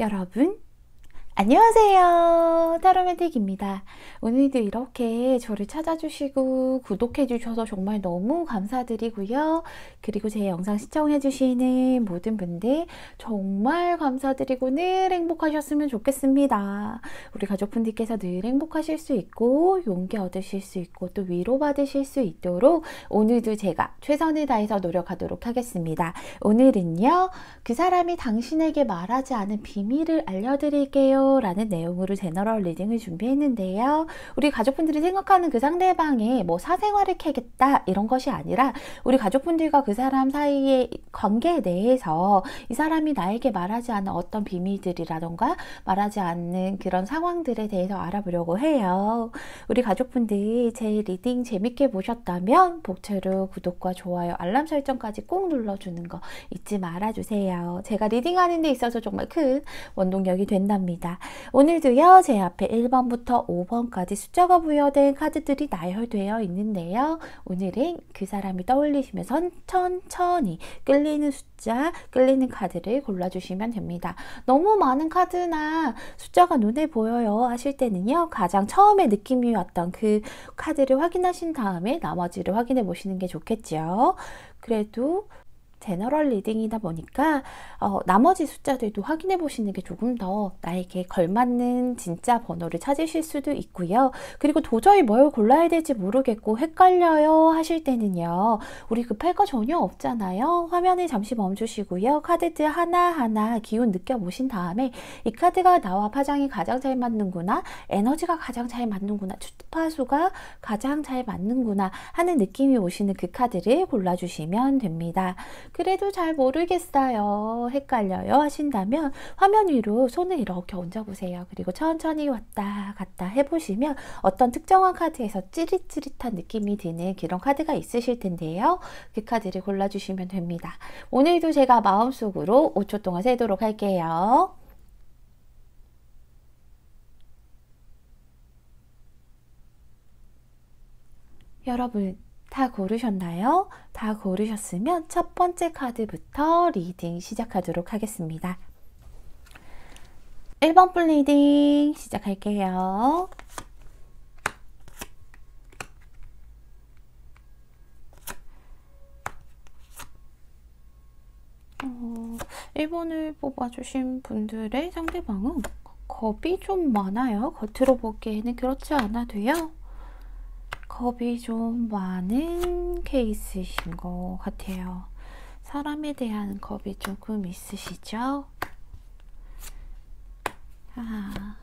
여러분 안녕하세요 타로맨틱입니다 오늘도 이렇게 저를 찾아주시고 구독해주셔서 정말 너무 감사드리고요 그리고 제 영상 시청해주시는 모든 분들 정말 감사드리고 늘 행복하셨으면 좋겠습니다 우리 가족분들께서 늘 행복하실 수 있고 용기 얻으실 수 있고 또 위로받으실 수 있도록 오늘도 제가 최선을 다해서 노력하도록 하겠습니다 오늘은요 그 사람이 당신에게 말하지 않은 비밀을 알려드릴게요 라는 내용으로 제너럴 리딩을 준비했는데요. 우리 가족분들이 생각하는 그 상대방이 뭐 사생활을 캐겠다 이런 것이 아니라 우리 가족분들과 그 사람 사이의 관계 에대해서이 사람이 나에게 말하지 않은 어떤 비밀들이라던가 말하지 않는 그런 상황들에 대해서 알아보려고 해요. 우리 가족분들 제 리딩 재밌게 보셨다면 복채로 구독과 좋아요 알람 설정까지 꼭 눌러주는 거 잊지 말아주세요. 제가 리딩하는 데 있어서 정말 큰 원동력이 된답니다. 있습니다. 오늘도요, 제 앞에 1번부터 5번까지 숫자가 부여된 카드들이 나열되어 있는데요. 오늘은 그 사람이 떠올리시면서 천천히 끌리는 숫자, 끌리는 카드를 골라주시면 됩니다. 너무 많은 카드나 숫자가 눈에 보여요 하실 때는요, 가장 처음에 느낌이 왔던 그 카드를 확인하신 다음에 나머지를 확인해 보시는 게좋겠지 그래도 제너럴 리딩이다 보니까 어, 나머지 숫자들도 확인해 보시는 게 조금 더 나에게 걸맞는 진짜 번호를 찾으실 수도 있고요. 그리고 도저히 뭘 골라야 될지 모르겠고 헷갈려요 하실 때는요. 우리 급할 거 전혀 없잖아요. 화면에 잠시 멈추시고요. 카드들 하나하나 기운 느껴보신 다음에 이 카드가 나와 파장이 가장 잘 맞는구나, 에너지가 가장 잘 맞는구나, 주파수가 가장 잘 맞는구나 하는 느낌이 오시는 그 카드를 골라주시면 됩니다. 그래도 잘 모르겠어요. 헷갈려요. 하신다면 화면 위로 손을 이렇게 얹어 보세요. 그리고 천천히 왔다 갔다 해보시면 어떤 특정한 카드에서 찌릿찌릿한 느낌이 드는 그런 카드가 있으실 텐데요. 그 카드를 골라주시면 됩니다. 오늘도 제가 마음속으로 5초 동안 세도록 할게요. 여러분 다 고르셨나요? 다 고르셨으면 첫 번째 카드부터 리딩 시작하도록 하겠습니다. 1번 뿔 리딩 시작할게요. 1번을 어, 뽑아주신 분들의 상대방은 겁이 좀 많아요. 겉으로 보기에는 그렇지 않아도요. 겁이 좀 많은 케이스이신 것 같아요. 사람에 대한 겁이 조금 있으시죠? 아.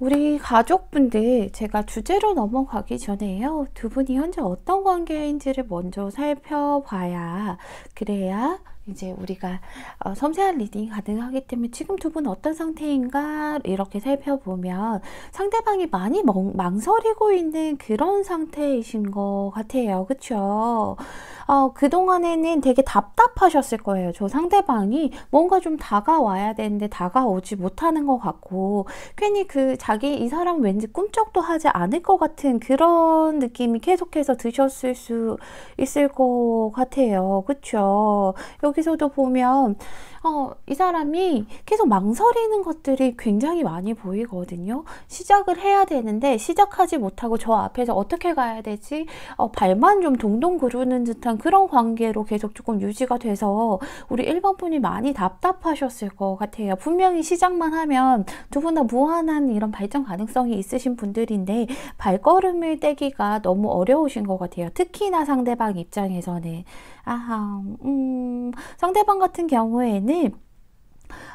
우리 가족분들 제가 주제로 넘어가기 전에요. 두 분이 현재 어떤 관계인지를 먼저 살펴봐야 그래야 이제 우리가 어, 섬세한 리딩이 가능하기 때문에 지금 두 분 어떤 상태인가 이렇게 살펴보면 상대방이 많이 멍, 망설이고 있는 그런 상태이신 것 같아요. 그쵸? 어, 그동안에는 되게 답답하셨을 거예요. 저 상대방이 뭔가 좀 다가와야 되는데 다가오지 못하는 것 같고 괜히 그 자기 이 사람 왠지 꿈쩍도 하지 않을 것 같은 그런 느낌이 계속해서 드셨을 수 있을 것 같아요. 그쵸? 여기 여기서도 보면 어, 이 사람이 계속 망설이는 것들이 굉장히 많이 보이거든요. 시작을 해야 되는데 시작하지 못하고 저 앞에서 어떻게 가야 되지? 어, 발만 좀 동동 구르는 듯한 그런 관계로 계속 조금 유지가 돼서 우리 1번 분이 많이 답답하셨을 것 같아요. 분명히 시작만 하면 두 분 다 무한한 이런 발전 가능성이 있으신 분들인데 발걸음을 떼기가 너무 어려우신 것 같아요. 특히나 상대방 입장에서는 아하, 음, 상대방 같은 경우에는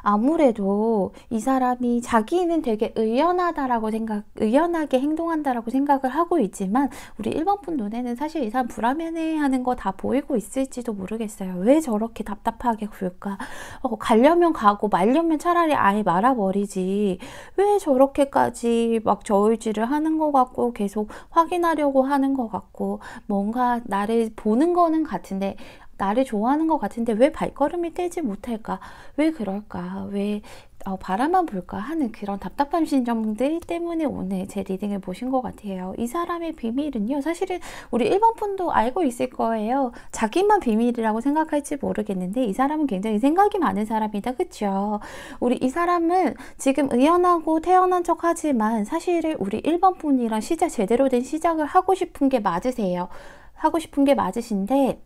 아무래도 이 사람이 자기는 되게 의연하다라고 생각, 의연하게 행동한다라고 생각을 하고 있지만 우리 1번 분 눈에는 사실 이 사람 불안해하는 거 다 보이고 있을지도 모르겠어요. 왜 저렇게 답답하게 굴까? 어, 가려면 가고 말려면 차라리 아예 말아버리지. 왜 저렇게까지 막 저울질을 하는 것 같고 계속 확인하려고 하는 것 같고 뭔가 나를 보는 거는 같은데 나를 좋아하는 것 같은데 왜 발걸음이 떼지 못할까? 왜 그럴까? 왜 어, 바라만 볼까 하는 그런 답답한 심정들 때문에 오늘 제 리딩을 보신 것 같아요. 이 사람의 비밀은요. 사실은 우리 1번 분도 알고 있을 거예요. 자기만 비밀이라고 생각할지 모르겠는데 이 사람은 굉장히 생각이 많은 사람이다. 그쵸? 우리 이 사람은 지금 의연하고 태어난척 하지만 사실은 우리 1번 분이랑 시작 제대로 된 시작을 하고 싶은 게 맞으세요. 하고 싶은 게 맞으신데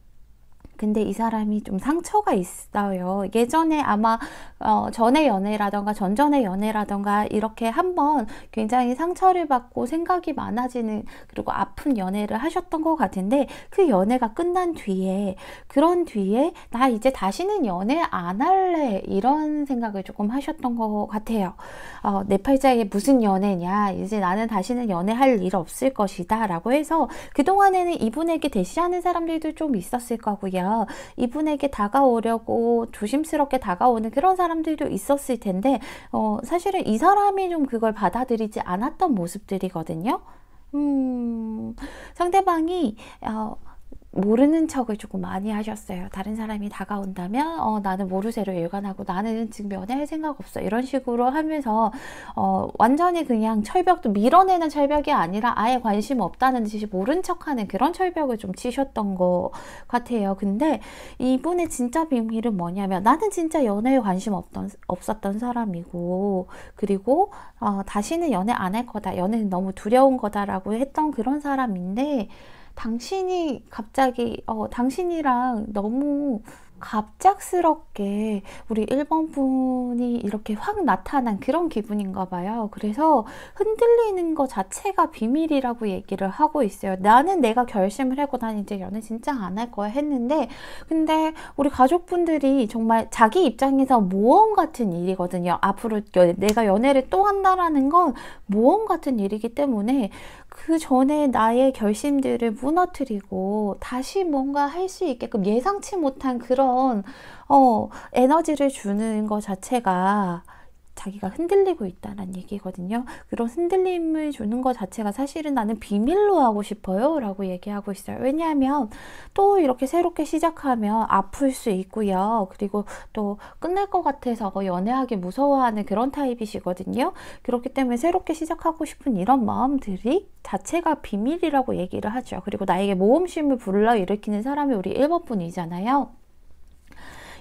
근데 이 사람이 좀 상처가 있어요. 예전에 아마 어, 전에 연애라던가 전전의 연애라던가 이렇게 한번 굉장히 상처를 받고 생각이 많아지는 그리고 아픈 연애를 하셨던 것 같은데 그 연애가 끝난 뒤에 그런 뒤에 나 이제 다시는 연애 안 할래 이런 생각을 조금 하셨던 것 같아요. 어, 내 팔자에 무슨 연애냐 이제 나는 다시는 연애할 일 없을 것이다 라고 해서 그동안에는 이분에게 대시하는 사람들도 좀 있었을 거고요. 같아요. 이분에게 다가오려고 조심스럽게 다가오는 그런 사람들도 있었을 텐데 어, 사실은 이 사람이 좀 그걸 받아들이지 않았던 모습들이거든요. 음, 상대방이 어, 모르는 척을 조금 많이 하셨어요. 다른 사람이 다가온다면 어, 나는 모르쇠로 일관하고 나는 지금 연애할 생각 없어 이런 식으로 하면서 어, 완전히 그냥 철벽도 밀어내는 철벽이 아니라 아예 관심 없다는 듯이 모른 척하는 그런 철벽을 좀 치셨던 것 같아요. 근데 이분의 진짜 비밀은 뭐냐면 나는 진짜 연애에 관심 없던, 없었던 사람이고 그리고 어, 다시는 연애 안 할 거다 연애는 너무 두려운 거다라고 했던 그런 사람인데 당신이 갑자기 어, 당신이랑 너무 갑작스럽게 우리 1번 분이 이렇게 확 나타난 그런 기분인가 봐요. 그래서 흔들리는 것 자체가 비밀이라고 얘기를 하고 있어요. 나는 내가 결심을 했고 난 이제 연애 진짜 안 할 거야 했는데 근데 우리 가족분들이 정말 자기 입장에서 모험 같은 일이거든요. 앞으로 내가 연애를 또 한다라는 건 모험 같은 일이기 때문에 그 전에 나의 결심들을 무너뜨리고 다시 뭔가 할 수 있게끔 예상치 못한 그런 어, 에너지를 주는 것 자체가 자기가 흔들리고 있다는 얘기거든요. 그런 흔들림을 주는 것 자체가 사실은 나는 비밀로 하고 싶어요. 라고 얘기하고 있어요. 왜냐하면 또 이렇게 새롭게 시작하면 아플 수 있고요. 그리고 또 끝날 것 같아서 어, 연애하기 무서워하는 그런 타입이시거든요. 그렇기 때문에 새롭게 시작하고 싶은 이런 마음들이 자체가 비밀이라고 얘기를 하죠. 그리고 나에게 모험심을 불러일으키는 사람이 우리 1번 분이잖아요.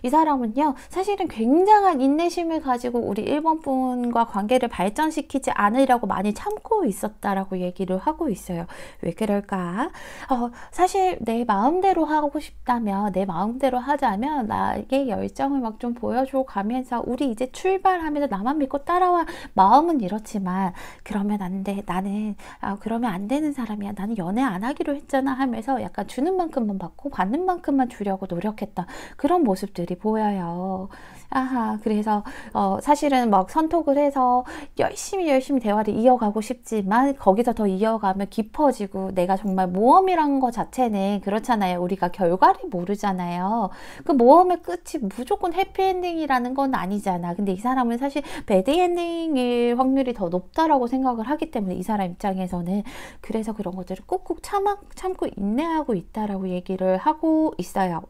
이 사람은요 사실은 굉장한 인내심을 가지고 우리 일본 분과 관계를 발전시키지 않으려고 많이 참고 있었다라고 얘기를 하고 있어요. 왜 그럴까? 어, 사실 내 마음대로 하고 싶다면 내 마음대로 하자면 나의 열정을 막 좀 보여주고 가면서 우리 이제 출발하면서 나만 믿고 따라와 마음은 이렇지만 그러면 안 돼. 나는 아, 그러면 안 되는 사람이야. 나는 연애 안 하기로 했잖아 하면서 약간 주는 만큼만 받고 받는 만큼만 주려고 노력했던 그런 모습들이 모습이 보여요. 아하, 그래서, 어, 사실은 막 선톡을 해서 열심히 열심히 대화를 이어가고 싶지만 거기서 더 이어가면 깊어지고 내가 정말 모험이란 거 자체는 그렇잖아요. 우리가 결과를 모르잖아요. 그 모험의 끝이 무조건 해피엔딩이라는 건 아니잖아. 근데 이 사람은 사실 배드엔딩일 확률이 더 높다라고 생각을 하기 때문에 이 사람 입장에서는 그래서 그런 것들을 꾹꾹 참아, 참고 인내하고 있다라고 얘기를 하고 있어요.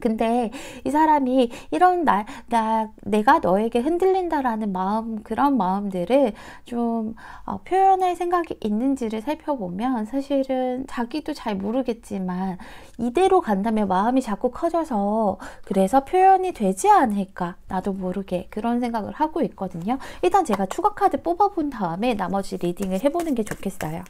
근데 이 사람이 이런 나, 나 내가 너에게 흔들린다라는 마음 그런 마음들을 좀 어, 표현할 생각이 있는지를 살펴보면 사실은 자기도 잘 모르겠지만 이대로 간다면 마음이 자꾸 커져서 그래서 표현이 되지 않을까 나도 모르게 그런 생각을 하고 있거든요 일단 제가 추가 카드 뽑아본 다음에 나머지 리딩을 해보는 게 좋겠어요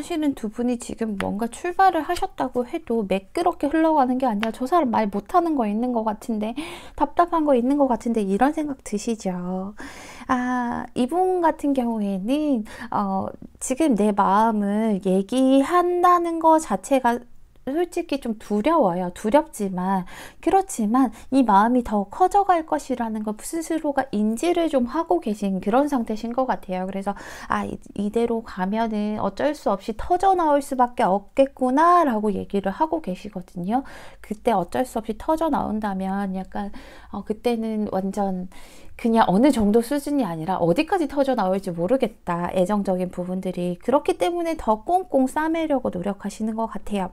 사실은 두 분이 지금 뭔가 출발을 하셨다고 해도 매끄럽게 흘러가는 게 아니라 저 사람 말 못하는 거 있는 것 같은데 답답한 거 있는 것 같은데 이런 생각 드시죠. 아 이분 같은 경우에는 어, 지금 내 마음을 얘기한다는 것 자체가 솔직히 좀 두려워요. 두렵지만 그렇지만 이 마음이 더 커져갈 것이라는 걸 스스로가 인지를 좀 하고 계신 그런 상태신 것 같아요. 그래서 아 이대로 가면은 어쩔 수 없이 터져 나올 수밖에 없겠구나라고 얘기를 하고 계시거든요. 그때 어쩔 수 없이 터져 나온다면 약간 어, 그때는 완전 그냥 어느 정도 수준이 아니라 어디까지 터져 나올지 모르겠다. 애정적인 부분들이. 그렇기 때문에 더 꽁꽁 싸매려고 노력하시는 것 같아요.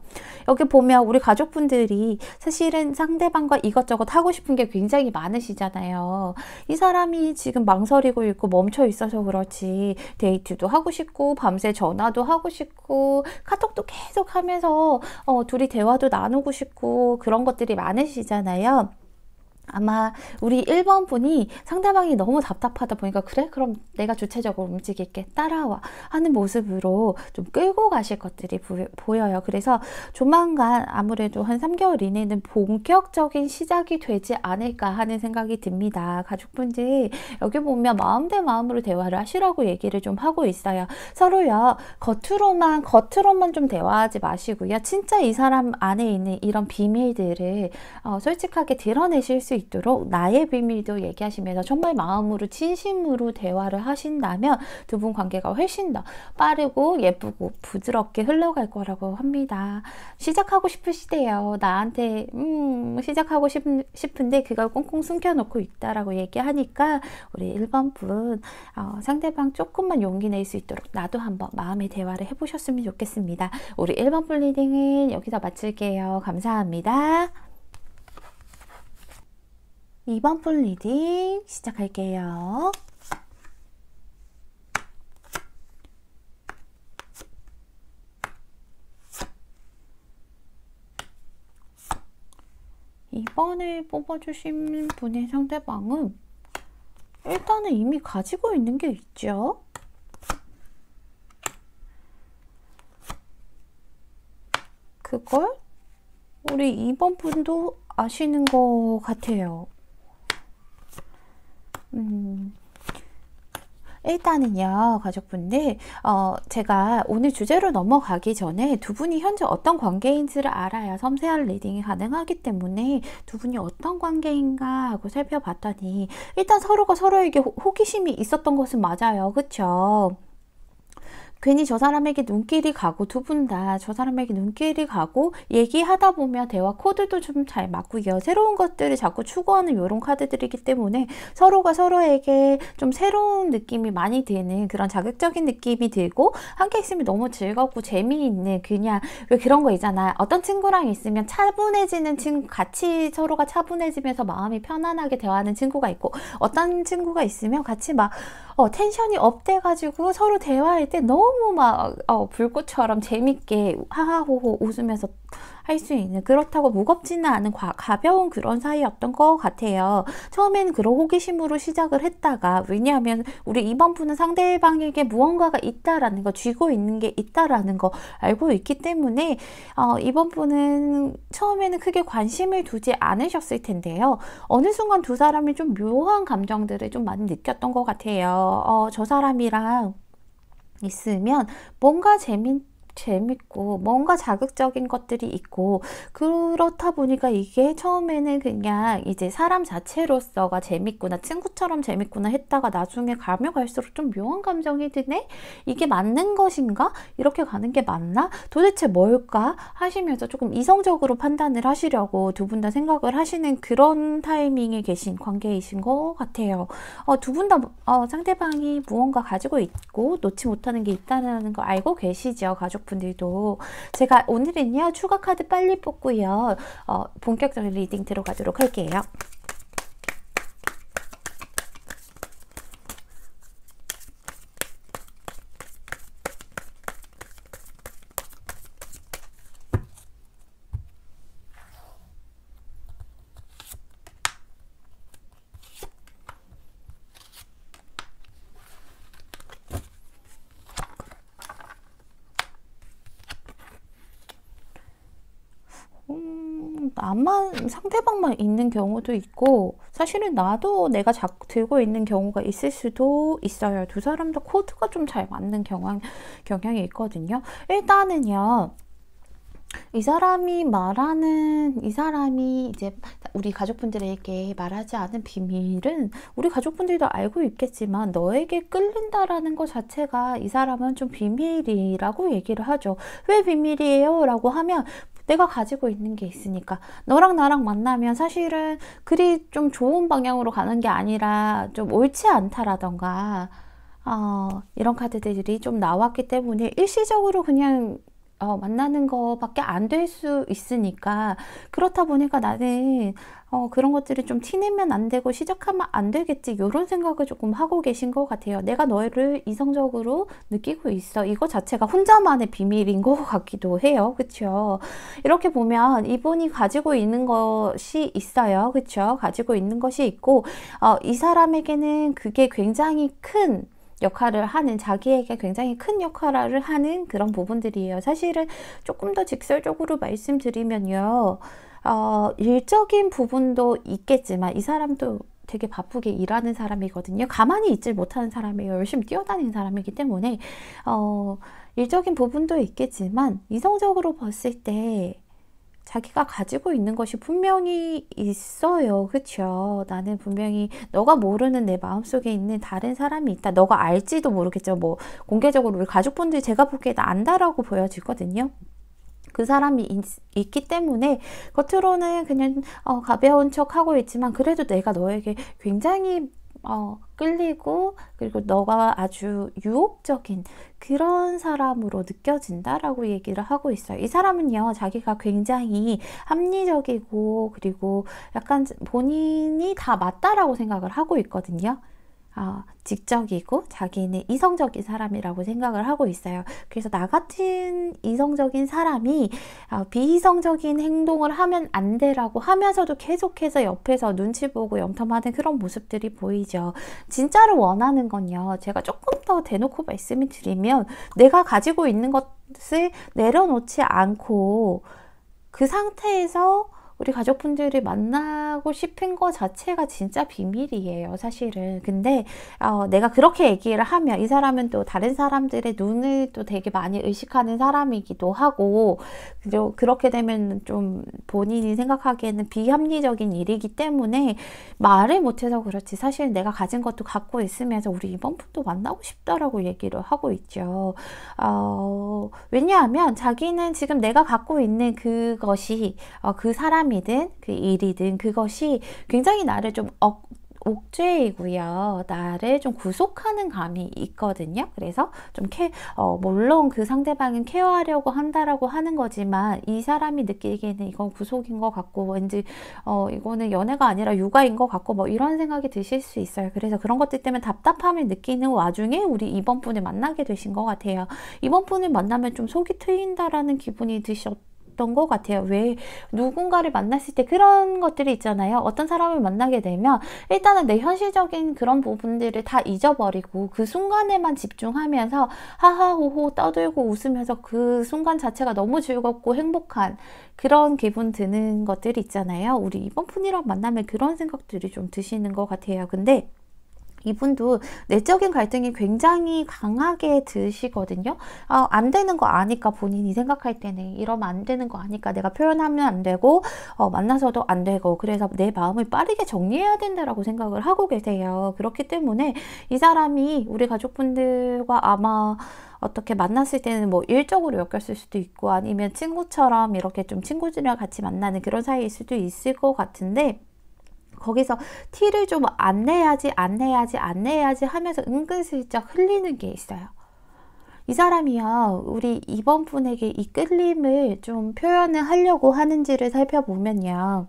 여기 보면 우리 가족분들이 사실은 상대방과 이것저것 하고 싶은 게 굉장히 많으시잖아요. 이 사람이 지금 망설이고 있고 멈춰 있어서 그렇지. 데이트도 하고 싶고, 밤새 전화도 하고 싶고, 카톡도 계속 하면서 어, 둘이 대화도 나누고 싶고, 그런 것들이 많으시잖아요. 아마 우리 1번 분이 상대방이 너무 답답하다 보니까 그래 그럼 내가 주체적으로 움직일게 따라와 하는 모습으로 좀 끌고 가실 것들이 보여요 그래서 조만간 아무래도 한 3개월 이내는 본격적인 시작이 되지 않을까 하는 생각이 듭니다 가족분들 여기 보면 마음 대 마음으로 대화를 하시라고 얘기를 좀 하고 있어요 서로요 겉으로만 겉으로만 좀 대화하지 마시고요 진짜 이 사람 안에 있는 이런 비밀들을 어, 솔직하게 드러내실 수 있도록 나의 비밀도 얘기하시면서 정말 마음으로 진심으로 대화를 하신다면 두 분 관계가 훨씬 더 빠르고 예쁘고 부드럽게 흘러갈 거라고 합니다. 시작하고 싶으시대요. 나한테 음 시작하고 싶, 싶은데 그걸 꽁꽁 숨겨놓고 있다라고 얘기하니까 우리 1번 분 어, 상대방 조금만 용기 낼 수 있도록 나도 한번 마음의 대화를 해보셨으면 좋겠습니다. 우리 1번 분 리딩은 여기서 마칠게요. 감사합니다. 2번 풀 리딩 시작할게요. 이번에 뽑아주신 분의 상대방은 일단은 이미 가지고 있는 게 있죠. 그걸 우리 2번 분도 아시는 것 같아요. 음. 일단은요, 가족분들, 어, 제가 오늘 주제로 넘어가기 전에 두 분이 현재 어떤 관계인지를 알아야 섬세한 리딩이 가능하기 때문에 두 분이 어떤 관계인가 하고 살펴봤더니 일단 서로가 서로에게 호, 호기심이 있었던 것은 맞아요. 그쵸? 괜히 저 사람에게 눈길이 가고 두 분 다 저 사람에게 눈길이 가고 얘기하다 보면 대화 코드도 좀 잘 맞고요. 새로운 것들을 자꾸 추구하는 이런 카드들이기 때문에 서로가 서로에게 좀 새로운 느낌이 많이 드는 그런 자극적인 느낌이 들고 함께 있으면 너무 즐겁고 재미있는 그냥 왜 그런 거 있잖아. 어떤 친구랑 있으면 차분해지는 친구 같이 서로가 차분해지면서 마음이 편안하게 대화하는 친구가 있고 어떤 친구가 있으면 같이 막 어, 텐션이 업돼가지고 서로 대화할 때 너무 너무 막 어, 불꽃처럼 재밌게 하하호호 웃으면서 할 수 있는 그렇다고 무겁지는 않은 과, 가벼운 그런 사이였던 것 같아요. 처음엔 그런 호기심으로 시작을 했다가 왜냐하면 우리 이번 분은 상대방에게 무언가가 있다라는 거 쥐고 있는 게 있다라는 거 알고 있기 때문에 어, 이번 분은 처음에는 크게 관심을 두지 않으셨을 텐데요. 어느 순간 두 사람이 좀 묘한 감정들을 좀 많이 느꼈던 것 같아요. 어, 저 사람이랑 있으면 뭔가 재밌 재밌고 뭔가 자극적인 것들이 있고 그렇다 보니까 이게 처음에는 그냥 이제 사람 자체로서가 재밌구나 친구처럼 재밌구나 했다가 나중에 가면 갈수록 좀 묘한 감정이 드네? 이게 맞는 것인가? 이렇게 가는 게 맞나? 도대체 뭘까? 하시면서 조금 이성적으로 판단을 하시려고 두 분 다 생각을 하시는 그런 타이밍에 계신 관계이신 것 같아요. 어, 두 분다 어, 상대방이 무언가 가지고 있고 놓지 못하는 게 있다는 거 알고 계시죠. 가족 분들도 제가 오늘은요. 추가 카드 빨리 뽑고요. 어, 본격적인 리딩 들어가도록 할게요. 나만 상대방만 있는 경우도 있고 사실은 나도 내가 자, 들고 있는 경우가 있을 수도 있어요. 두 사람 다 코드가 좀 잘 맞는 경향, 경향이 있거든요. 일단은요. 이 사람이 말하는 이 사람이 이제 우리 가족분들에게 말하지 않은 비밀은 우리 가족분들도 알고 있겠지만 너에게 끌린다라는 것 자체가 이 사람은 좀 비밀이라고 얘기를 하죠. 왜 비밀이에요? 라고 하면 내가 가지고 있는 게 있으니까 너랑 나랑 만나면 사실은 그리 좀 좋은 방향으로 가는 게 아니라 좀 옳지 않다라던가 어, 이런 카드들이 좀 나왔기 때문에 일시적으로 그냥 어, 만나는 거밖에 안 될 수 있으니까 그렇다 보니까 나는 어, 그런 것들을 좀 티내면 안 되고 시작하면 안 되겠지 이런 생각을 조금 하고 계신 것 같아요. 내가 너를 이성적으로 느끼고 있어. 이거 자체가 혼자만의 비밀인 것 같기도 해요. 그렇죠? 이렇게 보면 이분이 가지고 있는 것이 있어요. 그렇죠? 가지고 있는 것이 있고 어, 이 사람에게는 그게 굉장히 큰 역할을 하는 자기에게 굉장히 큰 역할을 하는 그런 부분들이에요. 사실은 조금 더 직설적으로 말씀드리면요. 어, 일적인 부분도 있겠지만 이 사람도 되게 바쁘게 일하는 사람이거든요. 가만히 있질 못하는 사람이에요. 열심히 뛰어다니는 사람이기 때문에 어, 일적인 부분도 있겠지만 이성적으로 봤을 때 자기가 가지고 있는 것이 분명히 있어요. 그쵸? 그렇죠? 나는 분명히 너가 모르는 내 마음속에 있는 다른 사람이 있다. 너가 알지도 모르겠지뭐 공개적으로 우리 가족분들이 제가 보기에는 안다라고 보여지거든요. 그 사람이 있, 기 때문에 겉으로는 그냥 어, 가벼운 척 하고 있지만 그래도 내가 너에게 굉장히 어, 끌리고 그리고 너가 아주 유혹적인 그런 사람으로 느껴진다라고 얘기를 하고 있어요. 이 사람은요, 자기가 굉장히 합리적이고 그리고 약간 본인이 다 맞다라고 생각을 하고 있거든요. 어, 직적이고 자기는 이성적인 사람이라고 생각을 하고 있어요. 그래서 나 같은 이성적인 사람이 어, 비이성적인 행동을 하면 안 되라고 하면서도 계속해서 옆에서 눈치 보고 염탐하는 그런 모습들이 보이죠. 진짜로 원하는 건요. 제가 조금 더 대놓고 말씀을 드리면 내가 가지고 있는 것을 내려놓지 않고 그 상태에서 우리 가족분들이 만나고 싶은 거 자체가 진짜 비밀이에요, 사실은. 근데 어, 내가 그렇게 얘기를 하면 이 사람은 또 다른 사람들의 눈을 또 되게 많이 의식하는 사람이기도 하고, 그리 그렇게 되면 좀 본인이 생각하기에는 비합리적인 일이기 때문에 말을 못해서 그렇지 사실 내가 가진 것도 갖고 있으면서 우리 이번 분도 만나고 싶다라고 얘기를 하고 있죠. 어, 왜냐하면 자기는 지금 내가 갖고 있는 그것이 어, 그 사람 사람이든 그 일이든 그것이 굉장히 나를 좀 억, 옥죄이고요. 나를 좀 구속하는 감이 있거든요. 그래서 좀 케, 어, 물론 그 상대방은 케어하려고 한다라고 하는 거지만 이 사람이 느끼기에는 이건 구속인 것 같고 왠지 어, 이거는 연애가 아니라 육아인 것 같고 뭐 이런 생각이 드실 수 있어요. 그래서 그런 것들 때문에 답답함을 느끼는 와중에 우리 이번 분을 만나게 되신 것 같아요. 이번 분을 만나면 좀 속이 트인다라는 기분이 드셨 있던것 같아요. 왜 누군가를 만났을 때 그런 것들이 있잖아요. 어떤 사람을 만나게 되면 일단은 내 현실적인 그런 부분들을 다 잊어버리고 그 순간에만 집중하면서 하하호호 떠들고 웃으면서 그 순간 자체가 너무 즐겁고 행복한 그런 기분 드는 것들이 있잖아요. 우리 이번 푼이랑 만나면 그런 생각들이 좀 드시는 것 같아요. 근데 이분도 내적인 갈등이 굉장히 강하게 드시거든요. 아, 안 되는 거 아니까 본인이 생각할 때는 이러면 안 되는 거 아니까 내가 표현하면 안 되고 어, 만나서도 안 되고 그래서 내 마음을 빠르게 정리해야 된다라고 생각을 하고 계세요. 그렇기 때문에 이 사람이 우리 가족분들과 아마 어떻게 만났을 때는 뭐 일적으로 엮였을 수도 있고 아니면 친구처럼 이렇게 좀 친구들이랑 같이 만나는 그런 사이일 수도 있을 것 같은데 거기서 티를 좀 안 내야지 안 내야지 안 내야지 하면서 은근슬쩍 흘리는 게 있어요. 이 사람이요 우리 이번 분에게 이 끌림을 좀 표현을 하려고 하는지를 살펴보면요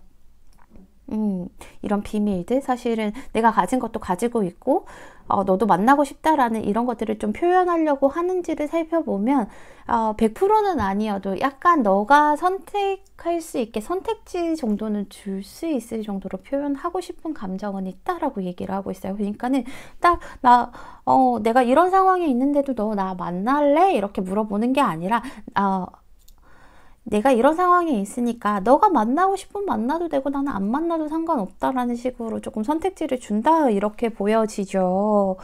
음, 이런 비밀들 사실은 내가 가진 것도 가지고 있고 어, 너도 만나고 싶다라는 이런 것들을 좀 표현하려고 하는지를 살펴보면 어, 100%는 아니어도 약간 너가 선택할 수 있게 선택지 정도는 줄 수 있을 정도로 표현하고 싶은 감정은 있다라고 얘기를 하고 있어요. 그러니까는 딱나 어, 내가 이런 상황에 있는데도 너 나 만날래? 이렇게 물어보는 게 아니라 어, 내가 이런 상황에 있으니까 너가 만나고 싶으면 만나도 되고 나는 안 만나도 상관없다라는 식으로 조금 선택지를 준다 이렇게 보여지죠.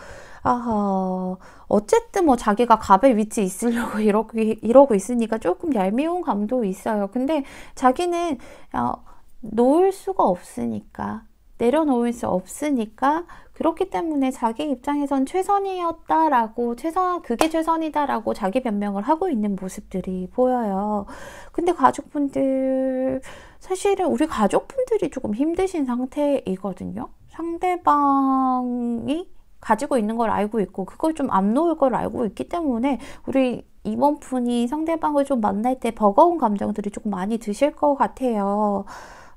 아하. 어쨌든 뭐 자기가 갑의 위치 있으려고 이러고, 이러고 있으니까 조금 얄미운 감도 있어요. 근데 자기는 어, 놓을 수가 없으니까 내려놓을 수 없으니까 그렇기 때문에 자기 입장에선 최선이었다라고 최선 그게 최선이다라고 자기 변명을 하고 있는 모습들이 보여요. 근데 가족분들 사실은 우리 가족분들이 조금 힘드신 상태이거든요. 상대방이 가지고 있는 걸 알고 있고 그걸 좀 안 놓을 걸 알고 있기 때문에 우리 이번 분이 상대방을 좀 만날 때 버거운 감정들이 조금 많이 드실 것 같아요.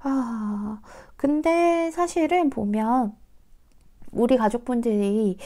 아, 근데 사실은 보면 우리 가족분들이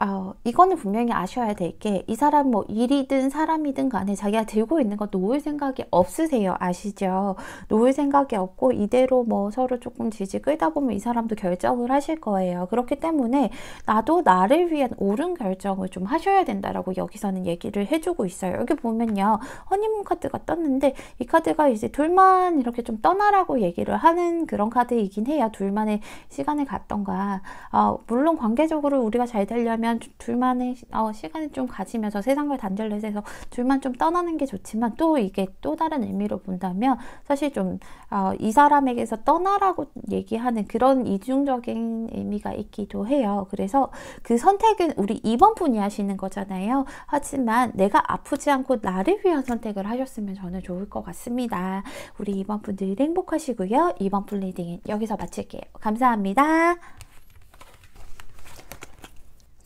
어, 이거는 분명히 아셔야 될 게 이 사람 뭐 일이든 사람이든 간에 자기가 들고 있는 거 놓을 생각이 없으세요 아시죠 놓을 생각이 없고 이대로 뭐 서로 조금 지지 끌다 보면 이 사람도 결정을 하실 거예요 그렇기 때문에 나도 나를 위한 옳은 결정을 좀 하셔야 된다라고 여기서는 얘기를 해주고 있어요 여기 보면요 허니문 카드가 떴는데 이 카드가 이제 둘만 이렇게 좀 떠나라고 얘기를 하는 그런 카드이긴 해요 둘만의 시간을 갖던가 어, 아, 물론 관계적으로 우리가 잘 되려면 아면 둘만의 어, 시간을 좀 가지면서 세상과 단절 해서 둘만 좀 떠나는 게 좋지만 또 이게 또 다른 의미로 본다면 사실 좀이 어, 사람에게서 떠나라고 얘기하는 그런 이중적인 의미가 있기도 해요. 그래서 그 선택은 우리 2번 분이 하시는 거잖아요. 하지만 내가 아프지 않고 나를 위한 선택을 하셨으면 저는 좋을 것 같습니다. 우리 2번 분들 행복하시고요. 2번 분 리딩은 여기서 마칠게요. 감사합니다.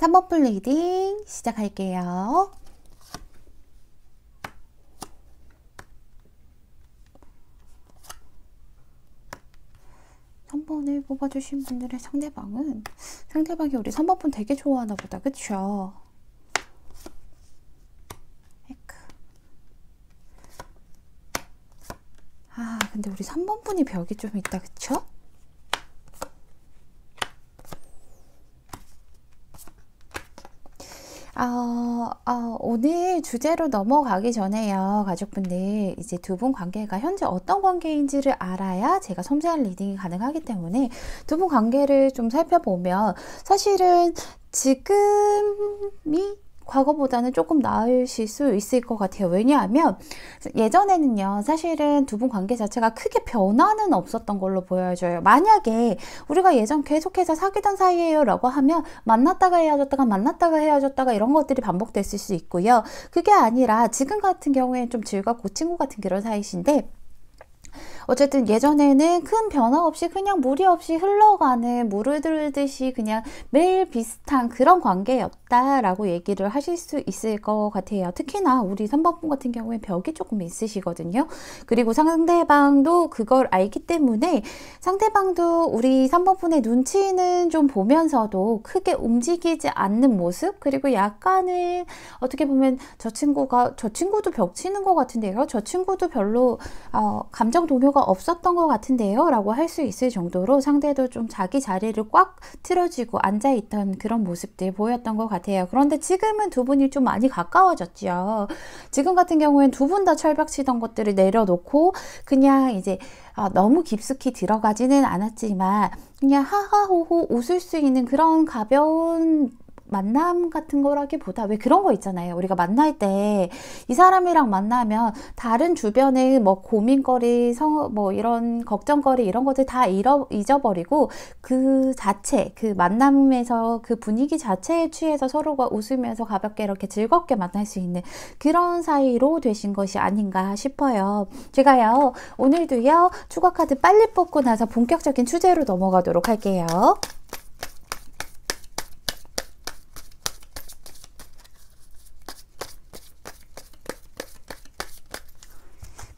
3번풀 리딩 시작할게요. 한번을 뽑아주신 분들의 상대방은 상대방이 우리 3번분 되게 좋아하나 보다. 그쵸? 아 근데 우리 3번분이 벽이 좀 있다. 그쵸? 어, 어, 오늘 주제로 넘어가기 전에요, 가족분들. 이제 두 분 관계가 현재 어떤 관계인지를 알아야 제가 섬세한 리딩이 가능하기 때문에 두 분 관계를 좀 살펴보면 사실은 지금이 과거보다는 조금 나으실 수 있을 것 같아요. 왜냐하면 예전에는요, 사실은 두 분 관계 자체가 크게 변화는 없었던 걸로 보여져요. 만약에 우리가 예전 계속해서 사귀던 사이에요 라고 하면 만났다가 헤어졌다가 만났다가 헤어졌다가 이런 것들이 반복됐을 수 있고요. 그게 아니라 지금 같은 경우에는 좀 즐겁고 친구 같은 그런 사이신데 어쨌든 예전에는 큰 변화 없이 그냥 무리 없이 흘러가는 물을 들듯이 그냥 매일 비슷한 그런 관계였다라고 얘기를 하실 수 있을 것 같아요. 특히나 우리 3번분 같은 경우에 벽이 조금 있으시거든요. 그리고 상대방도 그걸 알기 때문에 상대방도 우리 3번분의 눈치는 좀 보면서도 크게 움직이지 않는 모습 그리고 약간은 어떻게 보면 저 친구가 저 친구도 벽 치는 것 같은데요. 저 친구도 별로 어, 감정 동요 이유가 없었던 것 같은데요 라고 할 수 있을 정도로 상대도 좀 자기 자리를 꽉 틀어지고 앉아있던 그런 모습들 보였던 것 같아요 그런데 지금은 두 분이 좀 많이 가까워졌지요 지금 같은 경우엔 두 분 다 철벽치던 것들을 내려놓고 그냥 이제 아, 너무 깊숙이 들어가지는 않았지만 그냥 하하호호 웃을 수 있는 그런 가벼운 만남 같은 거라기보다 왜 그런 거 있잖아요. 우리가 만날 때 이 사람이랑 만나면 다른 주변의 뭐 고민거리, 성, 뭐 이런 걱정거리 이런 것들 다 잃어, 잊어버리고 그 자체, 그 만남에서 그 분위기 자체에 취해서 서로가 웃으면서 가볍게 이렇게 즐겁게 만날 수 있는 그런 사이로 되신 것이 아닌가 싶어요. 제가요, 오늘도요, 추가 카드 빨리 뽑고 나서 본격적인 주제로 넘어가도록 할게요.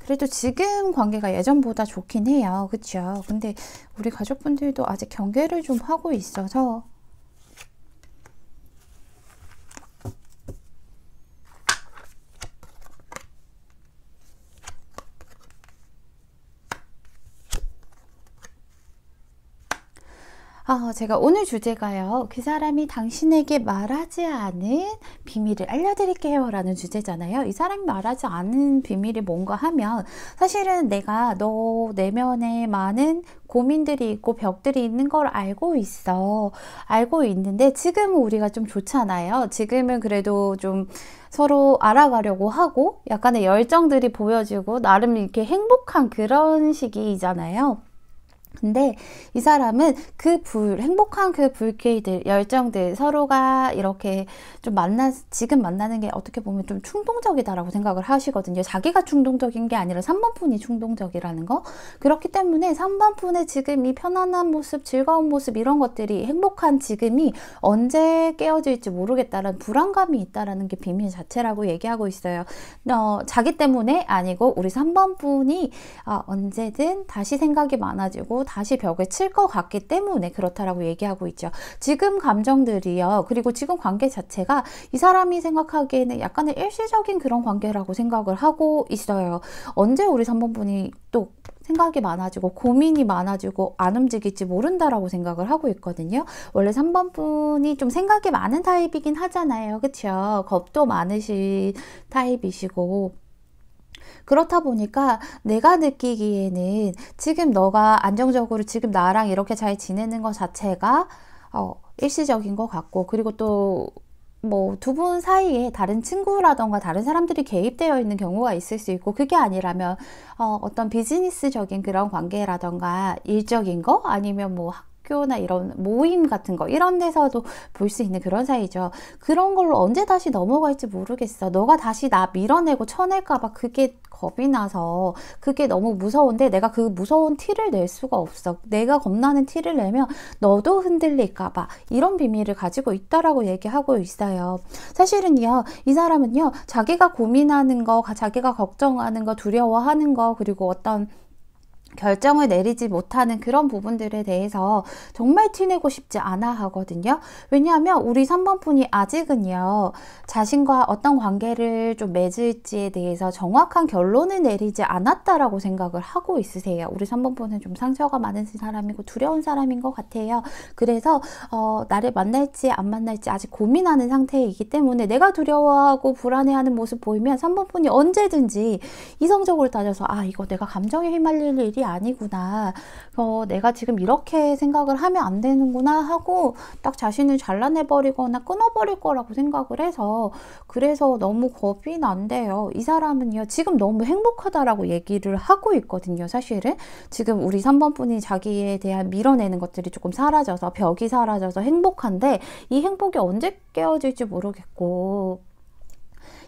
그래도 지금 관계가 예전보다 좋긴 해요. 그쵸? 근데 우리 가족분들도 아직 경계를 좀 하고 있어서 어, 제가 오늘 주제가요. 그 사람이 당신에게 말하지 않은 비밀을 알려드릴게요. 라는 주제잖아요. 이 사람이 말하지 않은 비밀이 뭔가 하면 사실은 내가 너 내면에 많은 고민들이 있고 벽들이 있는 걸 알고 있어. 알고 있는데 지금은 우리가 좀 좋잖아요. 지금은 그래도 좀 서로 알아가려고 하고 약간의 열정들이 보여지고 나름 이렇게 행복한 그런 시기잖아요. 이 근데 이 사람은 그 불, 행복한 그 불쾌들, 열정들, 서로가 이렇게 좀 만나, 지금 만나는 게 어떻게 보면 좀 충동적이다라고 생각을 하시거든요. 자기가 충동적인 게 아니라 3번 분이 충동적이라는 거. 그렇기 때문에 3번 분의 지금 이 편안한 모습, 즐거운 모습, 이런 것들이 행복한 지금이 언제 깨어질지 모르겠다라는 불안감이 있다라는 게 비밀 자체라고 얘기하고 있어요. 어, 자기 때문에 아니고 우리 3번 분이 아, 언제든 다시 생각이 많아지고 다시 벽에칠 것 같기 때문에 그렇다라고 얘기하고 있죠. 지금 감정들이요. 그리고 지금 관계 자체가 이 사람이 생각하기에는 약간의 일시적인 그런 관계라고 생각을 하고 있어요. 언제 우리 3번 분이 또 생각이 많아지고 고민이 많아지고 안 움직일지 모른다라고 생각을 하고 있거든요. 원래 3번 분이 좀 생각이 많은 타입이긴 하잖아요. 그렇죠? 겁도 많으신 타입이시고 그렇다 보니까 내가 느끼기에는 지금 너가 안정적으로 지금 나랑 이렇게 잘 지내는 것 자체가 어, 일시적인 것 같고 그리고 또 뭐 두 분 사이에 다른 친구라던가 다른 사람들이 개입되어 있는 경우가 있을 수 있고 그게 아니라면 어, 어떤 비즈니스적인 그런 관계라던가 일적인 거 아니면 뭐 학교나 이런 모임 같은 거 이런 데서도 볼 수 있는 그런 사이죠. 그런 걸로 언제 다시 넘어갈지 모르겠어. 너가 다시 나 밀어내고 쳐낼까봐 그게 겁이 나서 그게 너무 무서운데 내가 그 무서운 티를 낼 수가 없어. 내가 겁나는 티를 내면 너도 흔들릴까봐 이런 비밀을 가지고 있다라고 얘기하고 있어요. 사실은요, 이 사람은요, 자기가 고민하는 거, 자기가 걱정하는 거, 두려워하는 거, 그리고 어떤 결정을 내리지 못하는 그런 부분들에 대해서 정말 티내고 싶지 않아 하거든요. 왜냐하면 우리 3번 분이 아직은요, 자신과 어떤 관계를 좀 맺을지에 대해서 정확한 결론을 내리지 않았다라고 생각을 하고 있으세요. 우리 3번 분은 좀 상처가 많은 사람이고 두려운 사람인 것 같아요. 그래서, 어, 나를 만날지 안 만날지 아직 고민하는 상태이기 때문에 내가 두려워하고 불안해하는 모습 보이면 3번 분이 언제든지 이성적으로 따져서 아, 이거 내가 감정에 휘말릴 일이 아니구나. 어, 내가 지금 이렇게 생각을 하면 안 되는구나 하고 딱 자신을 잘라내버리거나 끊어버릴 거라고 생각을 해서 그래서 너무 겁이 난대요. 이 사람은요, 지금 너무 행복하다라고 얘기를 하고 있거든요, 사실은. 지금 우리 3번 분이 자기에 대한 밀어내는 것들이 조금 사라져서 벽이 사라져서 행복한데 이 행복이 언제 깨어질지 모르겠고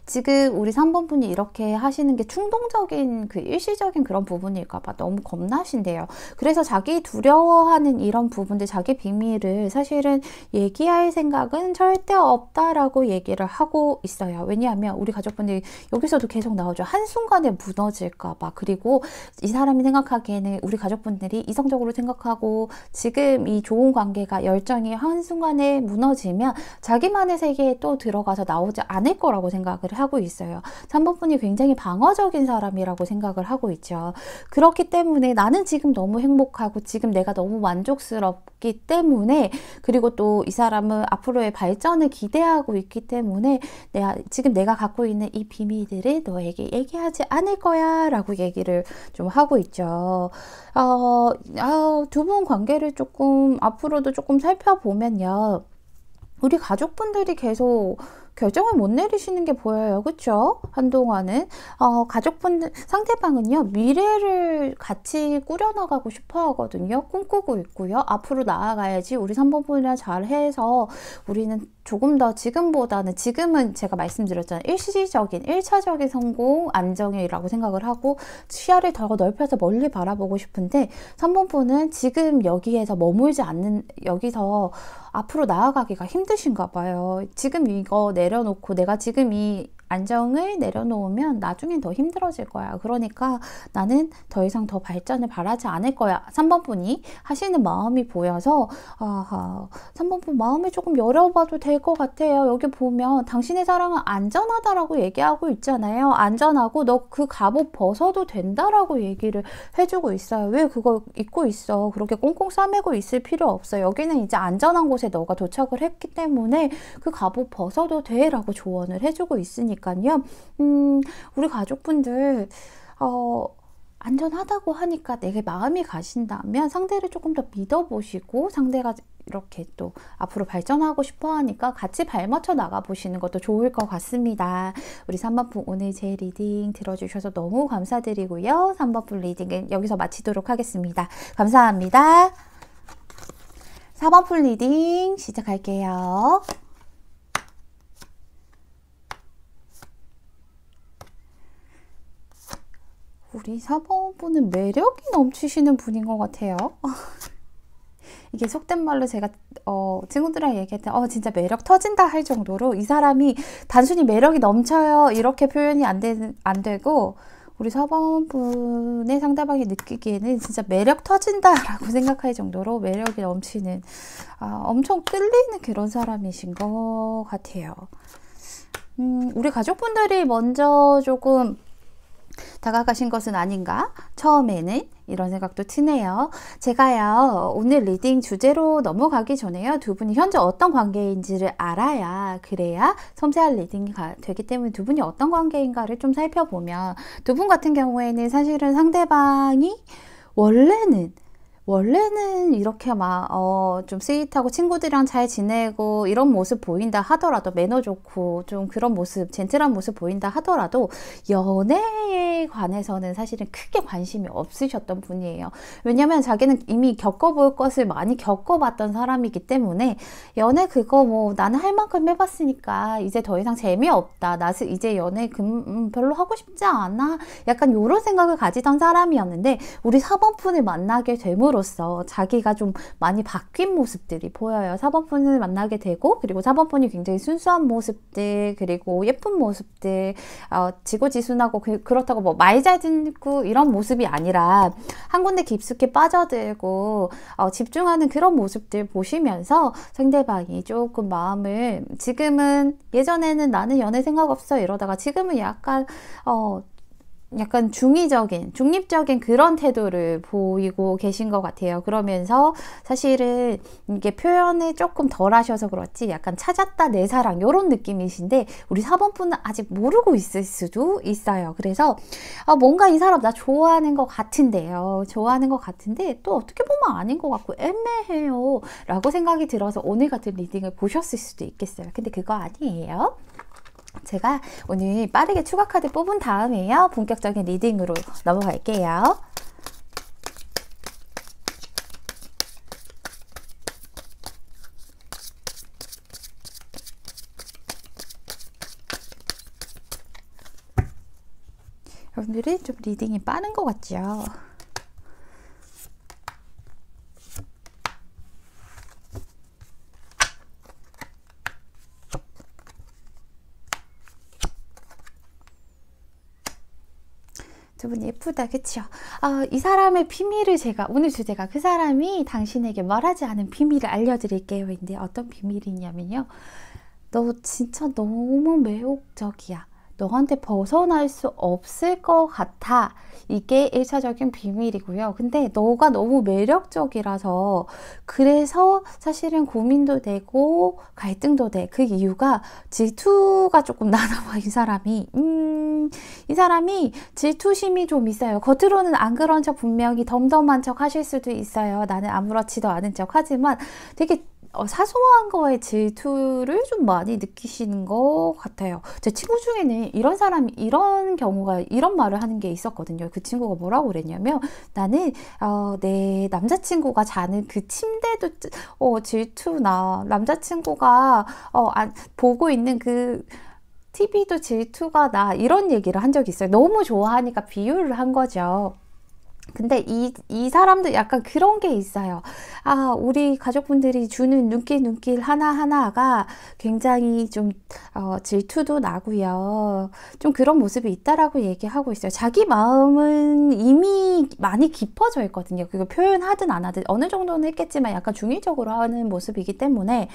지금 우리 3번 분이 이렇게 하시는 게 충동적인 그 일시적인 그런 부분일까봐 너무 겁나신데요 그래서 자기 두려워하는 이런 부분들, 자기 비밀을 사실은 얘기할 생각은 절대 없다라고 얘기를 하고 있어요. 왜냐하면 우리 가족분들이 여기서도 계속 나오죠. 한순간에 무너질까봐. 그리고 이 사람이 생각하기에는 우리 가족분들이 이성적으로 생각하고 지금 이 좋은 관계가 열정이 한순간에 무너지면 자기만의 세계에 또 들어가서 나오지 않을 거라고 생각을 하고 있어요. 3번분이 굉장히 방어적인 사람이라고 생각을 하고 있죠. 그렇기 때문에 나는 지금 너무 행복하고 지금 내가 너무 만족스럽기 때문에 그리고 또 이 사람은 앞으로의 발전을 기대하고 있기 때문에 내가 지금 내가 갖고 있는 이 비밀들을 너에게 얘기하지 않을 거야 라고 얘기를 좀 하고 있죠. 어, 아, 두분 관계를 조금 앞으로도 조금 살펴보면요. 우리 가족분들이 계속 결정을 못 내리시는 게 보여요. 그렇 한동안은 어, 가족분 상대방은요. 미래를 같이 꾸려나가고 싶어 하거든요. 꿈꾸고 있고요. 앞으로 나아가야지 우리 삼번분이랑 잘해서 우리는 조금 더 지금보다는 지금은 제가 말씀드렸잖아요. 일시적인, 일차적인 성공, 안정이라고 생각을 하고 시야를 더 넓혀서 멀리 바라보고 싶은데 3번분은 지금 여기에서 머물지 않는 여기서 앞으로 나아가기가 힘드신가 봐요. 지금 이거 내려놓고 내가 지금 이 안정을 내려놓으면 나중엔 더 힘들어질 거야. 그러니까 나는 더 이상 더 발전을 바라지 않을 거야. 3번 분이 하시는 마음이 보여서 아하, 3번 분 마음을 조금 열어봐도 될 것 같아요. 여기 보면 당신의 사랑은 안전하다라고 얘기하고 있잖아요. 안전하고 너 그 갑옷 벗어도 된다라고 얘기를 해주고 있어요. 왜그거 입고 있어? 그렇게 꽁꽁 싸매고 있을 필요 없어. 여기는 이제 안전한 곳에 너가 도착을 했기 때문에 그 갑옷 벗어도 돼라고 조언을 해주고 있으니 있니까요 음, 우리 가족분들, 어, 안전하다고 하니까 내게 마음이 가신다면 상대를 조금 더 믿어보시고 상대가 이렇게 또 앞으로 발전하고 싶어 하니까 같이 발맞춰 나가 보시는 것도 좋을 것 같습니다. 우리 3번분 오늘 제 리딩 들어주셔서 너무 감사드리고요. 3번분 리딩은 여기서 마치도록 하겠습니다. 감사합니다. 4번풀 리딩 시작할게요. 우리 사범분은 매력이 넘치시는 분인 것 같아요. 이게 속된 말로 제가 어, 친구들이랑 얘기할 때 어, 진짜 매력 터진다 할 정도로 이 사람이 단순히 매력이 넘쳐요 이렇게 표현이 안, 되, 안 되고 우리 서범분의 상대방이 느끼기에는 진짜 매력 터진다라고 생각할 정도로 매력이 넘치는 아, 엄청 끌리는 그런 사람이신 것 같아요. 음, 우리 가족분들이 먼저 조금 다가가신 것은 아닌가? 처음에는 이런 생각도 드네요. 제가요, 오늘 리딩 주제로 넘어가기 전에요, 두 분이 현재 어떤 관계인지를 알아야, 그래야 섬세한 리딩이 되기 때문에 두 분이 어떤 관계인가를 좀 살펴보면, 두 분 같은 경우에는 사실은 상대방이 원래는 원래는 이렇게 막, 어, 좀 스윗하고 친구들이랑 잘 지내고 이런 모습 보인다 하더라도, 매너 좋고 좀 그런 모습, 젠틀한 모습 보인다 하더라도, 연애에 관해서는 사실은 크게 관심이 없으셨던 분이에요. 왜냐면 자기는 이미 겪어볼 것을 많이 겪어봤던 사람이기 때문에, 연애 그거 뭐 나는 할 만큼 해봤으니까 이제 더 이상 재미없다. 나 이제 연애 금, 음, 별로 하고 싶지 않아. 약간 요런 생각을 가지던 사람이었는데, 우리 4번 분을 만나게 되므로 사람로서 자기가 좀 많이 바뀐 모습들이 보여요. 4번분을 만나게 되고 그리고 4번분이 굉장히 순수한 모습들 그리고 예쁜 모습들 어, 지고지순하고 그, 그렇다고 뭐 말 잘 듣고 이런 모습이 아니라 한 군데 깊숙이 빠져들고 어, 집중하는 그런 모습들 보시면서 상대방이 조금 마음을 지금은 예전에는 나는 연애 생각 없어 이러다가 지금은 약간 어 약간 중의적인, 중립적인 그런 태도를 보이고 계신 것 같아요. 그러면서 사실은 이게 표현을 조금 덜 하셔서 그렇지 약간 찾았다 내 사랑 이런 느낌이신데 우리 4번 분은 아직 모르고 있을 수도 있어요. 그래서 아, 뭔가 이 사람 나 좋아하는 것 같은데요. 좋아하는 것 같은데 또 어떻게 보면 아닌 것 같고 애매해요. 라고 생각이 들어서 오늘 같은 리딩을 보셨을 수도 있겠어요. 근데 그거 아니에요. 제가 오늘 빠르게 추가 카드 뽑은 다음에요. 본격적인 리딩으로 넘어갈게요. 여러분들은 좀 리딩이 빠른 것 같죠? 두분 예쁘다 그쵸? 어, 이 사람의 비밀을 제가 오늘 주제가 그 사람이 당신에게 말하지 않은 비밀을 알려드릴게요 인데 어떤 비밀이냐면요 너 진짜 너무 매혹적이야 너한테 벗어날 수 없을 것 같아. 이게 1차적인 비밀이고요. 근데 너가 너무 매력적이라서 그래서 사실은 고민도 되고 갈등도 돼. 그 이유가 질투가 조금 나나봐 이 사람이. 음, 이 사람이 질투심이 좀 있어요. 겉으로는 안 그런 척 분명히 덤덤한 척 하실 수도 있어요. 나는 아무렇지도 않은 척 하지만 되게 어, 사소한 거에 질투를 좀 많이 느끼시는 것 같아요. 제 친구 중에는 이런 사람이 이런 경우가 이런 말을 하는 게 있었거든요. 그 친구가 뭐라고 그랬냐면 나는 어, 내 남자친구가 자는 그 침대도 어, 질투나 남자친구가 어, 안, 아, 보고 있는 그 TV도 질투가 나 이런 얘기를 한 적이 있어요. 너무 좋아하니까 비유를 한 거죠. 근데 이, 이사람도 약간 그런 게 있어요. 아, 우리 가족분들이 주는 눈길 눈길 하나하나가 굉장히 좀 어, 질투도 나고요. 좀 그런 모습이 있다라고 얘기하고 있어요. 자기 마음은 이미 많이 깊어져 있거든요. 그거 표현하든 안 하든 어느 정도는 했겠지만 약간 중의적으로 하는 모습이기 때문에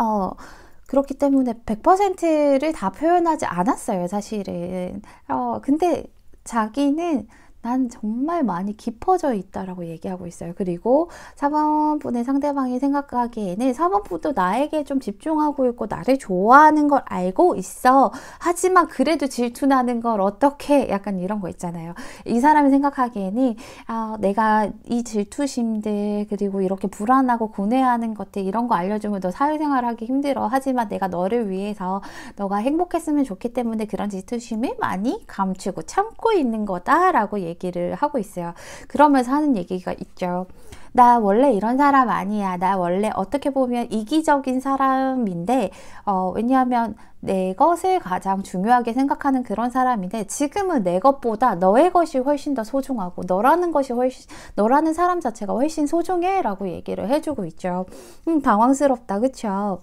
어, 그렇기 때문에 100%를 다 표현하지 않았어요, 사실은. 어, 근데 자기는 난 정말 많이 깊어져 있다라고 얘기하고 있어요. 그리고 4번 분의 상대방이 생각하기에는 4번 분도 나에게 좀 집중하고 있고 나를 좋아하는 걸 알고 있어. 하지만 그래도 질투나는 걸 어떻게 약간 이런 거 있잖아요. 이 사람이 생각하기에는 아, 내가 이 질투심들 그리고 이렇게 불안하고 고뇌하는 것들 이런 거 알려주면 너 사회생활 하기 힘들어. 하지만 내가 너를 위해서 너가 행복했으면 좋기 때문에 그런 질투심을 많이 감추고 참고 있는 거다라고 얘기 얘기를 하고 있어요. 그러면서 하는 얘기가 있죠. 나 원래 이런 사람 아니야. 나 원래 어떻게 보면 이기적인 사람인데, 어, 왜냐하면 내 것을 가장 중요하게 생각하는 그런 사람인데, 지금은 내 것보다 너의 것이 훨씬 더 소중하고, 너라는 것이 훨씬, 너라는 사람 자체가 훨씬 소중해. 라고 얘기를 해주고 있죠. 음, 당황스럽다. 그쵸?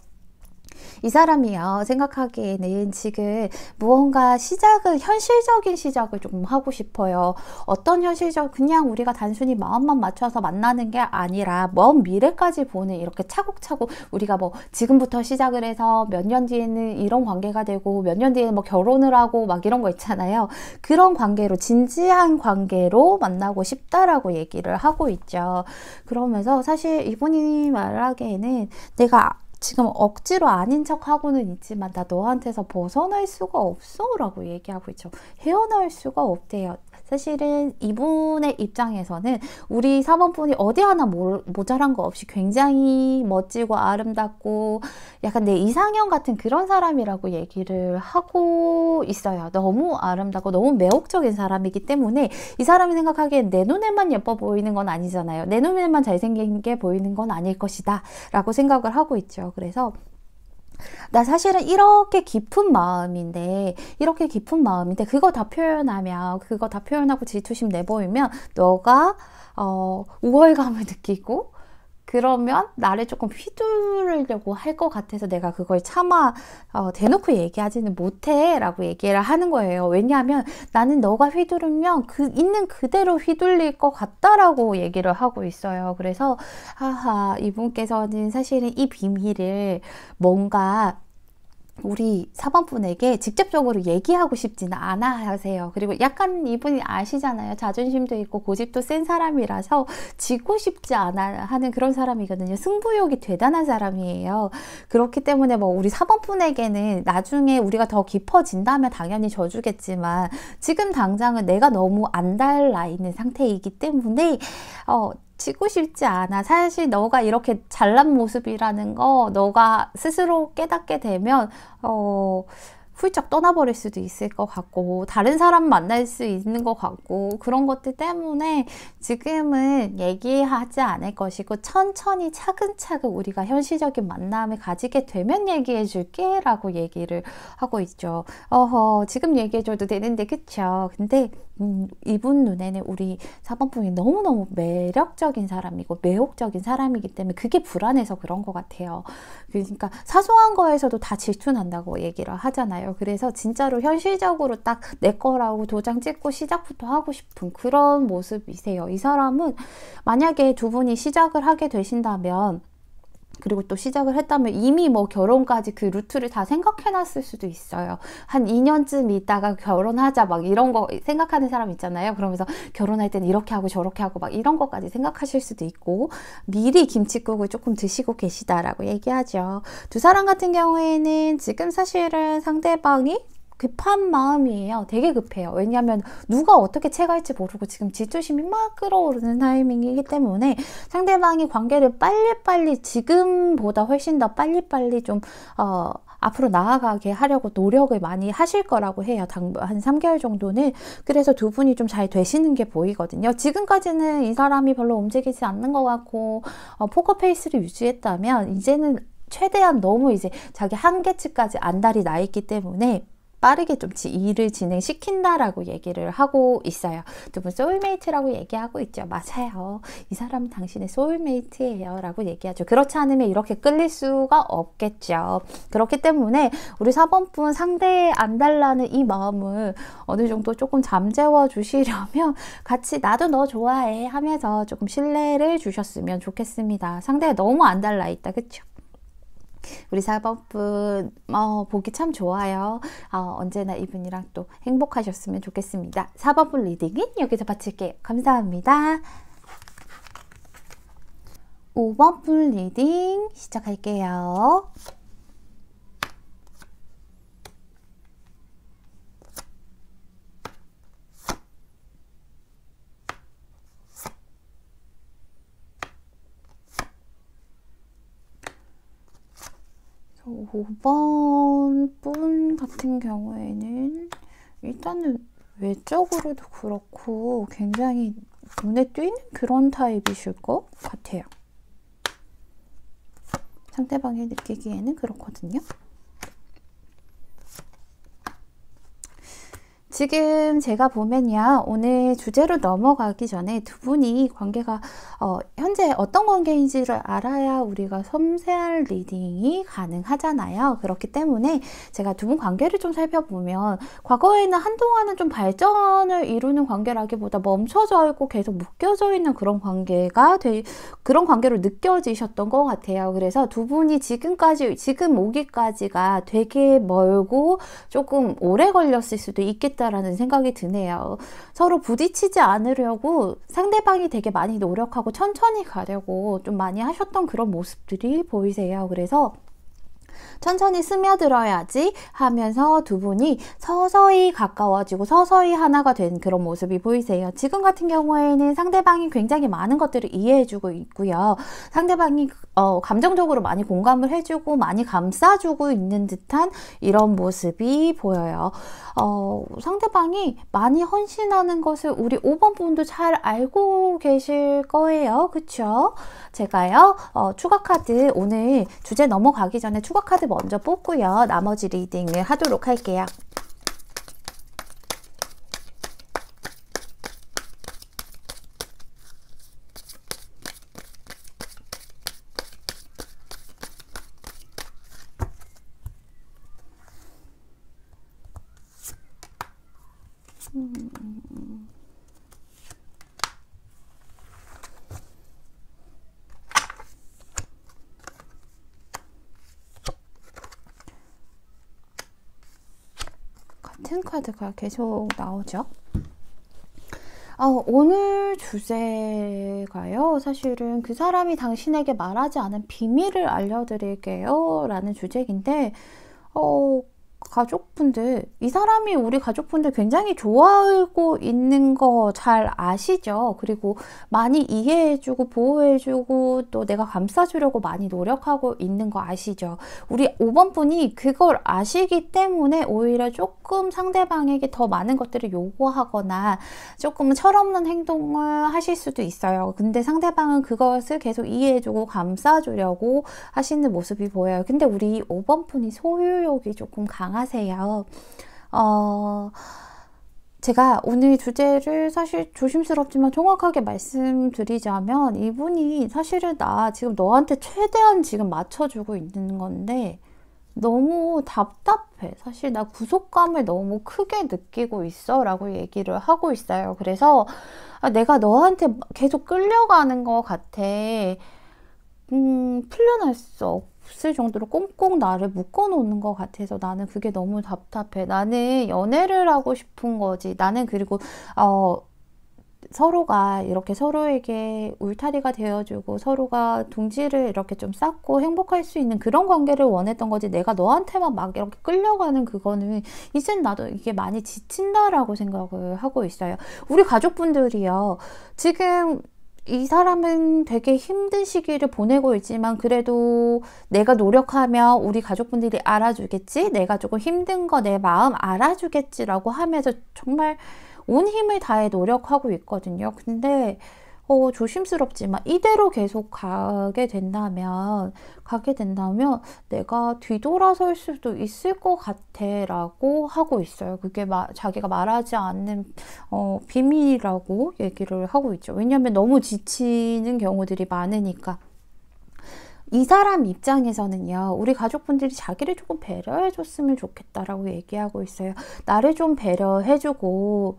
이 사람이요 생각하기에는 지금 무언가 시작을 현실적인 시작을 좀 하고 싶어요 어떤 현실적 그냥 우리가 단순히 마음만 맞춰서 만나는 게 아니라 먼 미래까지 보는 이렇게 차곡차곡 우리가 뭐 지금부터 시작을 해서 몇 년 뒤에는 이런 관계가 되고 몇 년 뒤에는 뭐 결혼을 하고 막 이런 거 있잖아요 그런 관계로 진지한 관계로 만나고 싶다라고 얘기를 하고 있죠 그러면서 사실 이분이 말하기에는 내가 지금 억지로 아닌 척하고는 있지만 나 너한테서 벗어날 수가 없어 라고 얘기하고 있죠. 헤어날 수가 없대요. 사실은 이분의 입장에서는 우리 사범분이 어디 하나 모자란 거 없이 굉장히 멋지고 아름답고 약간 내 이상형 같은 그런 사람이라고 얘기를 하고 있어요. 너무 아름답고 너무 매혹적인 사람이기 때문에 이 사람이 생각하기엔 내 눈에만 예뻐 보이는 건 아니잖아요. 내 눈에만 잘생긴 게 보이는 건 아닐 것이다 라고 생각을 하고 있죠. 그래서 나 사실은 이렇게 깊은 마음인데, 이렇게 깊은 마음인데, 그거 다 표현하면, 그거 다 표현하고 질투심 내보이면, 너가, 어, 우월감을 느끼고, 그러면 나를 조금 휘두르려고 할 것 같아서 내가 그걸 차마 어, 대놓고 얘기하지는 못해 라고 얘기를 하는 거예요. 왜냐하면 나는 너가 휘두르면 그 있는 그대로 휘둘릴 것 같다라고 얘기를 하고 있어요. 그래서 하하 이분께서는 사실은 이 비밀을 뭔가 우리 사범분에게 직접적으로 얘기하고 싶지는 않아 하세요. 그리고 약간 이분이 아시잖아요. 자존심도 있고 고집도 센 사람이라서 지고 싶지 않아 하는 그런 사람이거든요. 승부욕이 대단한 사람이에요. 그렇기 때문에 뭐 우리 사범분에게는 나중에 우리가 더 깊어진다면 당연히 져주겠지만 지금 당장은 내가 너무 안달 나 있는 상태이기 때문에 어, 지고 싶지 않아. 사실 너가 이렇게 잘난 모습이라는 거 너가 스스로 깨닫게 되면 어 훌쩍 떠나버릴 수도 있을 것 같고 다른 사람 만날 수 있는 것 같고 그런 것들 때문에 지금은 얘기하지 않을 것이고 천천히 차근차근 우리가 현실적인 만남을 가지게 되면 얘기해 줄게 라고 얘기를 하고 있죠 어허 지금 얘기해 줘도 되는데 그쵸 근데 음, 이분 눈에는 우리 사범분이 너무너무 매력적인 사람이고 매혹적인 사람이기 때문에 그게 불안해서 그런 것 같아요 그러니까 사소한 거에서도 다 질투난다고 얘기를 하잖아요 좋아요. 그래서 진짜로 현실적으로 딱 내 거라고 도장 찍고 시작부터 하고 싶은 그런 모습이세요. 이 사람은 만약에 두 분이 시작을 하게 되신다면 그리고 또 시작을 했다면 이미 뭐 결혼까지 그 루트를 다 생각해놨을 수도 있어요. 한 2년쯤 있다가 결혼하자 막 이런 거 생각하는 사람 있잖아요. 그러면서 결혼할 땐 이렇게 하고 저렇게 하고 막 이런 것까지 생각하실 수도 있고 미리 김치국을 조금 드시고 계시다라고 얘기하죠. 두 사람 같은 경우에는 지금 사실은 상대방이 급한 마음이에요. 되게 급해요. 왜냐하면 누가 어떻게 채갈지 모르고 지금 질투심이 막 끌어오르는 타이밍이기 때문에 상대방이 관계를 빨리빨리 지금보다 훨씬 더 빨리빨리 좀 어, 앞으로 나아가게 하려고 노력을 많이 하실 거라고 해요. 한 3개월 정도는. 그래서 두 분이 좀 잘 되시는 게 보이거든요. 지금까지는 이 사람이 별로 움직이지 않는 것 같고 어, 포커페이스를 유지했다면 이제는 최대한 너무 이제 자기 한계치까지 안달이 나 있기 때문에 빠르게 좀 일을 진행시킨다라고 얘기를 하고 있어요. 두 분 소울메이트라고 얘기하고 있죠. 맞아요. 이사람 당신의 소울메이트예요. 라고 얘기하죠. 그렇지 않으면 이렇게 끌릴 수가 없겠죠. 그렇기 때문에 우리 4번 분 상대 안 달라는 이 마음을 어느 정도 조금 잠재워 주시려면 같이 나도 너 좋아해 하면서 조금 신뢰를 주셨으면 좋겠습니다. 상대가 너무 안 달라 있다. 그쵸? 우리 사법분 어, 보기 참 좋아요. 어, 언제나 이분이랑 또 행복하셨으면 좋겠습니다. 사법부 리딩은 여기서 마칠게요. 감사합니다. 5번 풀 리딩 시작할게요. 5번 분 같은 경우에는 일단은 외적으로도 그렇고 굉장히 눈에 띄는 그런 타입이실 것 같아요. 상대방이 느끼기에는 그렇거든요. 지금 제가 보면요. 오늘 주제로 넘어가기 전에 두 분이 관계가 어, 현재 어떤 관계인지를 알아야 우리가 섬세한 리딩이 가능하잖아요. 그렇기 때문에 제가 두 분 관계를 좀 살펴보면 과거에는 한동안은 좀 발전을 이루는 관계라기보다 멈춰져 있고 계속 묶여져 있는 그런 관계가 되, 그런 관계로 느껴지셨던 것 같아요. 그래서 두 분이 지금까지 지금 오기까지가 되게 멀고 조금 오래 걸렸을 수도 있겠다 좋다라는 생각이 드네요. 서로 부딪히지 않으려고 상대방이 되게 많이 노력하고 천천히 가려고 좀 많이 하셨던 그런 모습들이 보이세요. 그래서 천천히 스며들어야지 하면서 두 분이 서서히 가까워지고 서서히 하나가 된 그런 모습이 보이세요. 지금 같은 경우에는 상대방이 굉장히 많은 것들을 이해해주고 있고요. 상대방이 어, 감정적으로 많이 공감을 해주고 많이 감싸주고 있는 듯한 이런 모습이 보여요. 어, 상대방이 많이 헌신하는 것을 우리 5번 분도 잘 알고 계실 거예요. 그쵸? 제가요, 어, 추가 카드 오늘 주제 넘어가기 전에 추가 카드 카드 먼저 뽑고요. 나머지 리딩을 하도록 할게요. 카드가 계속 나오죠. 어, 오늘 주제가요. 사실은 그 사람이 당신에게 말하지 않은 비밀을 알려드릴게요. 라는 주제인데, 어, 가족분들, 이 사람이 우리 가족분들 굉장히 좋아하고 있는 거 잘 아시죠? 그리고 많이 이해해주고 보호해주고 또 내가 감싸주려고 많이 노력하고 있는 거 아시죠? 우리 5번 분이 그걸 아시기 때문에 오히려 조금 상대방에게 더 많은 것들을 요구하거나 조금 철없는 행동을 하실 수도 있어요. 근데 상대방은 그것을 계속 이해해주고 감싸주려고 하시는 모습이 보여요. 근데 우리 5번 분이 소유욕이 조금 강 당하세요. 어, 제가 오늘 주제를 사실 조심스럽지만 정확하게 말씀드리자면 이분이 사실은 나 지금 너한테 최대한 지금 맞춰주고 있는 건데 너무 답답해. 사실 나 구속감을 너무 크게 느끼고 있어. 라고 얘기를 하고 있어요. 그래서 아, 내가 너한테 계속 끌려가는 것 같아. 음, 풀려날 수 없고. 없을 정도로 꽁꽁 나를 묶어놓는 것 같아서 나는 그게 너무 답답해. 나는 연애를 하고 싶은 거지. 나는 그리고 어 서로가 이렇게 서로에게 울타리가 되어주고 서로가 동지를 이렇게 좀 쌓고 행복할 수 있는 그런 관계를 원했던 거지 내가 너한테만 막 이렇게 끌려가는 그거는 이젠 나도 이게 많이 지친다라고 생각을 하고 있어요. 우리 가족분들이요. 지금 이 사람은 되게 힘든 시기를 보내고 있지만 그래도 내가 노력하면 우리 가족분들이 알아주겠지 내가 조금 힘든 거 내 마음 알아주겠지라고 하면서 정말 온 힘을 다해 노력하고 있거든요 근데 어, 조심스럽지만 이대로 계속 가게 된다면 가게 된다면 내가 뒤돌아설 수도 있을 것 같아라고 하고 있어요. 그게 마, 자기가 말하지 않는 어, 비밀이라고 얘기를 하고 있죠. 왜냐하면 너무 지치는 경우들이 많으니까. 이 사람 입장에서는요, 우리 가족분들이 자기를 조금 배려해줬으면 좋겠다라고 얘기하고 있어요. 나를 좀 배려해주고,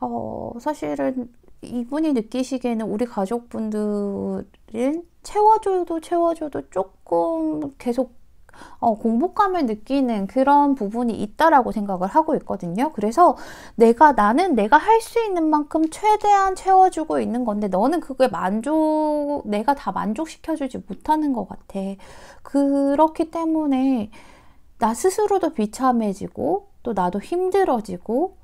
어, 사실은 이분이 느끼시기에는 우리 가족분들은 채워줘도 채워줘도 조금 계속 어, 공복감을 느끼는 그런 부분이 있다라고 생각을 하고 있거든요. 그래서 내가 나는 내가 할 수 있는 만큼 최대한 채워주고 있는 건데 너는 그게 만족 내가 다 만족시켜주지 못하는 것 같아. 그렇기 때문에 나 스스로도 비참해지고 또 나도 힘들어지고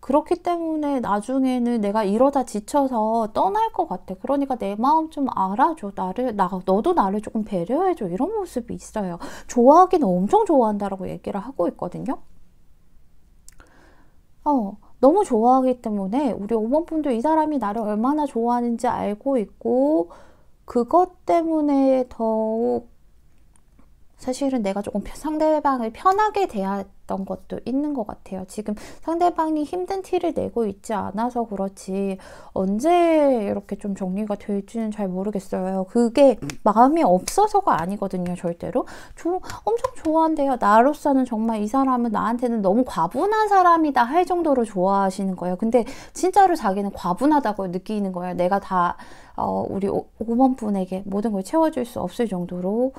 그렇기 때문에 나중에는 내가 이러다 지쳐서 떠날 것 같아. 그러니까 내 마음 좀 알아줘. 나를, 나, 너도 나를 조금 배려해줘. 이런 모습이 있어요. 좋아하기 엄청 좋아한다라고 얘기를 하고 있거든요. 어, 너무 좋아하기 때문에 우리 오번분도 이 사람이 나를 얼마나 좋아하는지 알고 있고, 그것 때문에 더욱 사실은 내가 조금 상대방을 편하게 대했던 것도 있는 것 같아요. 지금 상대방이 힘든 티를 내고 있지 않아서 그렇지 언제 이렇게 좀 정리가 될지는 잘 모르겠어요. 그게 마음이 없어서가 아니거든요. 절대로. 조, 엄청 좋아한대요. 나로서는 정말 이 사람은 나한테는 너무 과분한 사람이다 할 정도로 좋아하시는 거예요. 근데 진짜로 자기는 과분하다고 느끼는 거예요. 내가 다 어, 우리 5번분에게 모든 걸 채워줄 수 없을 정도로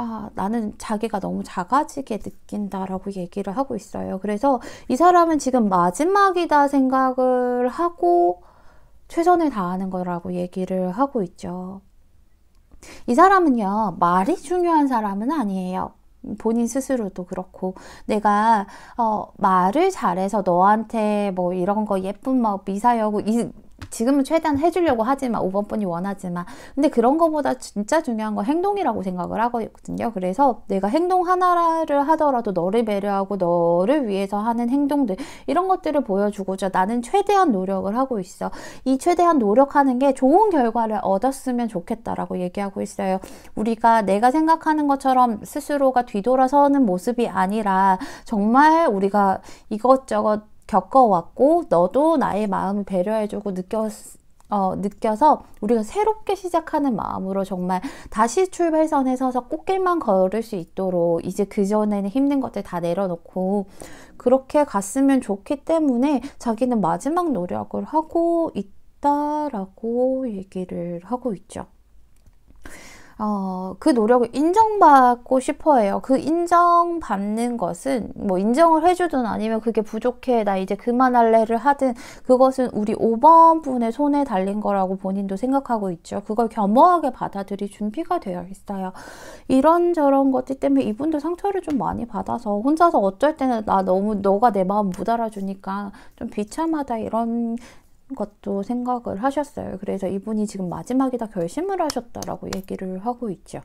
아, 나는 자기가 너무 작아지게 느낀다라고 얘기를 하고 있어요. 그래서 이 사람은 지금 마지막이다 생각을 하고 최선을 다하는 거라고 얘기를 하고 있죠. 이 사람은요, 말이 중요한 사람은 아니에요. 본인 스스로도 그렇고 내가 어, 말을 잘해서 너한테 뭐 이런 거 예쁜 막 미사여고 이 지금은 최대한 해주려고 하지만 5번뿐이 원하지만 근데 그런 것보다 진짜 중요한 건 행동이라고 생각을 하거든요 그래서 내가 행동 하나를 하더라도 너를 배려하고 너를 위해서 하는 행동들 이런 것들을 보여주고자 나는 최대한 노력을 하고 있어 이 최대한 노력하는 게 좋은 결과를 얻었으면 좋겠다라고 얘기하고 있어요 우리가 내가 생각하는 것처럼 스스로가 뒤돌아서는 모습이 아니라 정말 우리가 이것저것 겪어왔고 너도 나의 마음을 배려해주고 느꼈 어, 느껴서 우리가 새롭게 시작하는 마음으로 정말 다시 출발선에 서서 꽃길만 걸을 수 있도록 이제 그전에는 힘든 것들 다 내려놓고 그렇게 갔으면 좋기 때문에 자기는 마지막 노력을 하고 있다라고 얘기를 하고 있죠. 어, 그 노력을 인정받고 싶어 해요. 그 인정받는 것은 뭐 인정을 해주든 아니면 그게 부족해, 나 이제 그만할래를 하든 그것은 우리 5번 분의 손에 달린 거라고 본인도 생각하고 있죠. 그걸 겸허하게 받아들일 준비가 되어 있어요. 이런저런 것들 때문에 이분도 상처를 좀 많이 받아서 혼자서 어쩔 때는 나 너무 너가 내 마음 못 알아주니까 좀 비참하다 이런 것도 생각을 하셨어요. 그래서 이분이 지금 마지막이다 결심을 하셨다라고 얘기를 하고 있죠.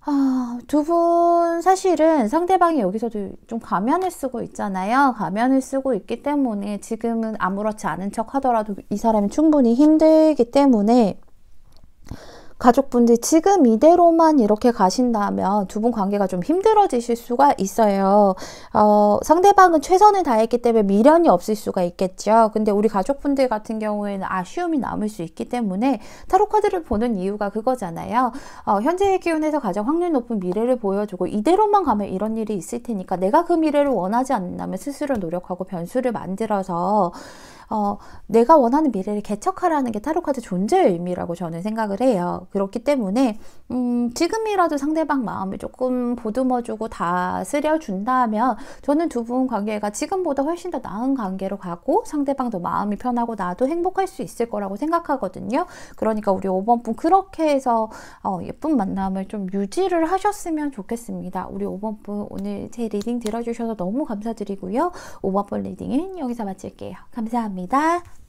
아, 두분 사실은 상대방이 여기서도 좀 가면을 쓰고 있잖아요. 가면을 쓰고 있기 때문에 지금은 아무렇지 않은 척 하더라도 이 사람이 충분히 힘들기 때문에 가족분들이 지금 이대로만 이렇게 가신다면 두 분 관계가 좀 힘들어지실 수가 있어요. 어, 상대방은 최선을 다했기 때문에 미련이 없을 수가 있겠죠. 근데 우리 가족분들 같은 경우에는 아쉬움이 남을 수 있기 때문에 타로 카드를 보는 이유가 그거잖아요. 어, 현재의 기운에서 가장 확률 높은 미래를 보여주고 이대로만 가면 이런 일이 있을 테니까 내가 그 미래를 원하지 않는다면 스스로 노력하고 변수를 만들어서 어, 내가 원하는 미래를 개척하라는 게 타로 카드 존재의 의미라고 저는 생각을 해요. 그렇기 때문에 음, 지금이라도 상대방 마음을 조금 보듬어주고 다스려 준다면 저는 두 분 관계가 지금보다 훨씬 더 나은 관계로 가고 상대방도 마음이 편하고 나도 행복할 수 있을 거라고 생각하거든요. 그러니까 우리 5번 분 그렇게 해서 어, 예쁜 만남을 좀 유지를 하셨으면 좋겠습니다. 우리 5번 분 오늘 제 리딩 들어주셔서 너무 감사드리고요. 5번 분 리딩은 여기서 마칠게요. 감사합니다. 감사합니다.